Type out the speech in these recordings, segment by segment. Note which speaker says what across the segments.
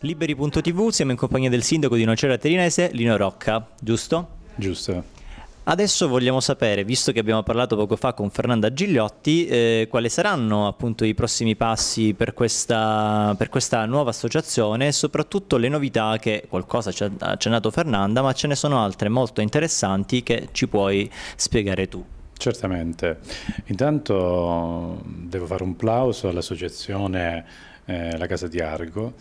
Speaker 1: Liberi.tv, siamo in compagnia del sindaco di Nocera Terinese, Lino Rocca, giusto? Giusto. Adesso vogliamo sapere, visto che abbiamo parlato poco fa con Fernanda Gigliotti, eh, quali saranno appunto i prossimi passi per questa, per questa nuova associazione e soprattutto le novità che qualcosa ci ha accennato Fernanda, ma ce ne sono altre molto interessanti che ci puoi spiegare tu. Certamente. Intanto devo fare un plauso
Speaker 2: all'associazione eh, La Casa di Argo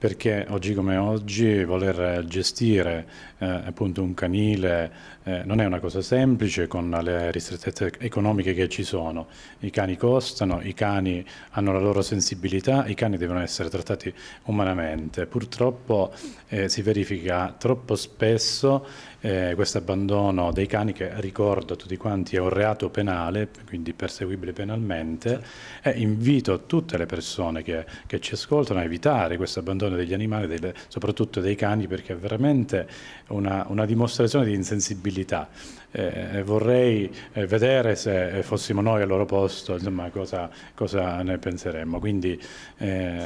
Speaker 2: perché oggi come oggi voler eh, gestire eh, un canile eh, non è una cosa semplice con le ristrettezze economiche che ci sono. I cani costano, i cani hanno la loro sensibilità, i cani devono essere trattati umanamente. Purtroppo eh, si verifica troppo spesso eh, questo abbandono dei cani che ricordo a tutti quanti è un reato penale, quindi perseguibile penalmente e certo. eh, invito tutte le persone che, che ci ascoltano a evitare questo abbandono protezione degli animali, delle, soprattutto dei cani, perché è veramente una, una dimostrazione di insensibilità. Eh, vorrei eh, vedere se eh, fossimo noi al loro posto, insomma, cosa, cosa ne penseremmo. Quindi eh,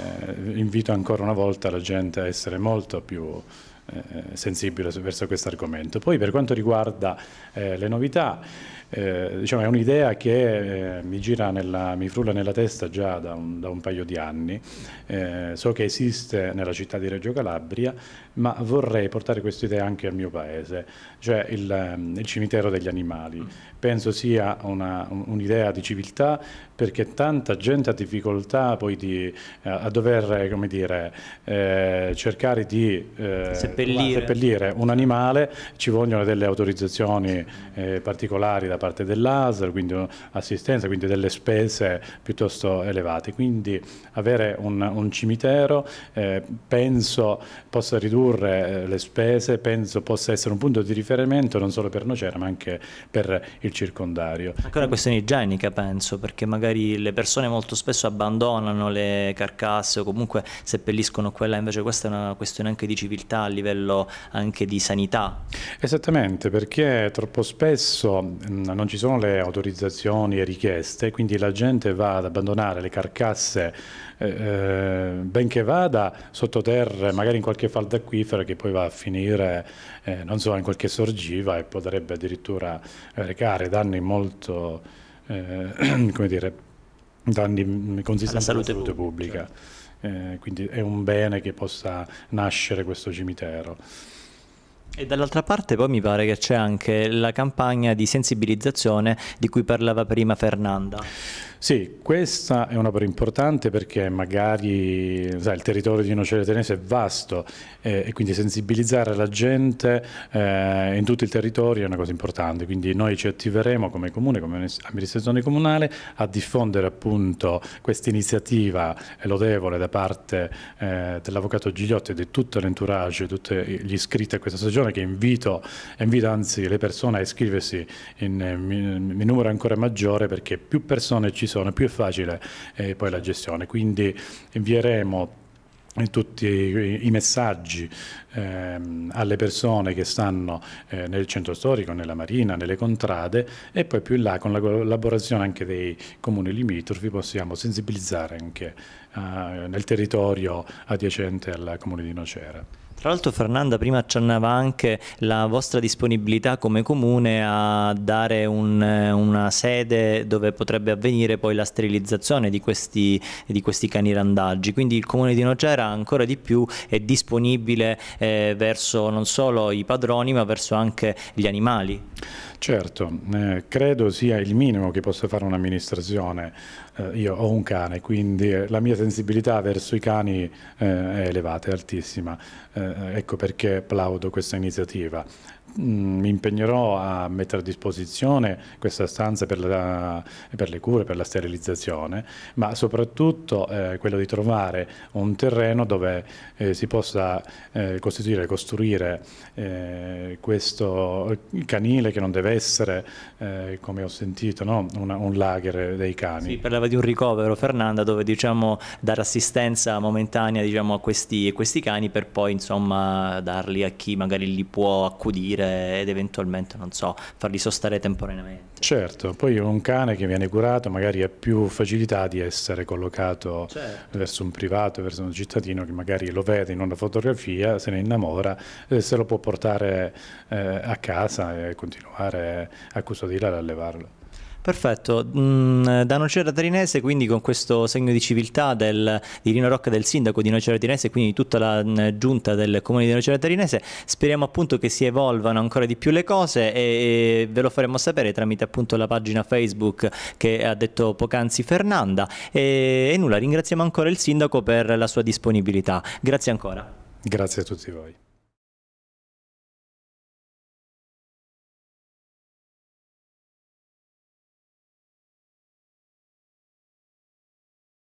Speaker 2: invito ancora una volta la gente a essere molto più eh, sensibile verso questo argomento. Poi per quanto riguarda eh, le novità, eh, diciamo, è un'idea che eh, mi, nella, mi frulla nella testa già da un, da un paio di anni, eh, so che esiste nella città di Reggio Calabria, ma vorrei portare questa idea anche al mio paese, cioè il, ehm, il cimitero degli animali. Penso sia un'idea un di civiltà perché tanta gente ha difficoltà poi di, eh, a dover dire, cercare di... Eh, seppellire. seppellire. un animale ci vogliono delle autorizzazioni eh, particolari da parte dell'ASL, quindi assistenza, quindi delle spese piuttosto elevate. Quindi avere un, un cimitero eh, penso possa ridurre eh, le spese, penso possa essere un punto di riferimento non solo per Nocera ma anche per
Speaker 1: il circondario. Ancora questione igienica penso, perché magari le persone molto spesso abbandonano le carcasse o comunque seppelliscono quella, invece questa è una questione anche di civiltà a livello livello anche di sanità.
Speaker 2: Esattamente, perché troppo spesso mh, non ci sono le autorizzazioni e richieste, quindi la gente va ad abbandonare le carcasse eh, eh benché vada sottoterra, magari in qualche falda acquifera che poi va a finire, eh, non so, in qualche sorgiva e potrebbe addirittura eh, recare danni molto, eh, come dire, danni consistenti alla salute, salute pubblica. pubblica. Certo. Eh, quindi è un bene che possa nascere questo cimitero.
Speaker 1: E dall'altra parte poi mi pare che c'è anche la campagna di sensibilizzazione di cui parlava prima Fernanda. Sì, questa è un'opera importante
Speaker 2: perché magari sai, il territorio di Nocere Tenese è vasto eh, e quindi sensibilizzare la gente eh, in tutto il territorio è una cosa importante, quindi noi ci attiveremo come comune, come amministrazione comunale a diffondere appunto questa iniziativa lodevole da parte eh, dell'avvocato Gigliotti e di tutto l'entourage, tutti gli iscritti a questa stagione che invito, invito anzi le persone a iscriversi in, eh, in, in numero ancora maggiore perché più persone ci sono sono, più è facile eh, poi la gestione. Quindi invieremo eh, tutti i messaggi ehm, alle persone che stanno eh, nel centro storico, nella marina, nelle contrade e poi più in là con la collaborazione anche dei comuni limitrofi possiamo sensibilizzare anche eh, nel territorio adiacente al comune di Nocera.
Speaker 1: Tra l'altro Fernanda prima accennava anche la vostra disponibilità come comune a dare un, eh, una sede dove potrebbe avvenire poi la sterilizzazione di questi, di questi cani randaggi, quindi il comune di Nocera ancora di più è disponibile eh, verso non solo i padroni ma verso anche gli animali. Certo, eh,
Speaker 2: credo sia il minimo che possa fare un'amministrazione eh, io ho un cane, quindi eh, la mia sensibilità verso i cani eh, è elevata, è altissima, eh, ecco perché plaudo questa iniziativa. Mm, mi impegnerò a mettere a disposizione questa stanza per, la, per le cure, per la sterilizzazione, ma soprattutto eh, quello di trovare un terreno dove eh, si possa eh, costituire, costruire eh, questo canile che non deve essere, eh, come ho sentito, no? Una, un lager dei cani. Sì,
Speaker 1: parlava di un ricovero, Fernanda, dove diciamo, dare assistenza momentanea diciamo, a, questi, a questi cani per poi insomma, darli a chi magari li può accudire seguire ed eventualmente, non so, farli sostare temporaneamente.
Speaker 2: Certo, poi un cane che viene curato magari ha più facilità di essere collocato certo. verso un privato, verso un cittadino che magari lo vede in una fotografia, se ne innamora, e eh, se lo può portare eh, a casa e continuare a custodire e allevarlo.
Speaker 1: Perfetto, mm, da Nocera Trinese quindi con questo segno di civiltà del, di Rino Rocca del sindaco di Nocera Trinese quindi tutta la mh, mm, giunta del comune di Nocera Trinese speriamo appunto che si evolvano ancora di più le cose e, e ve lo faremo sapere tramite appunto la pagina Facebook che ha detto poc'anzi Fernanda e, e nulla ringraziamo ancora il sindaco per la sua disponibilità, grazie ancora.
Speaker 2: Grazie a tutti voi.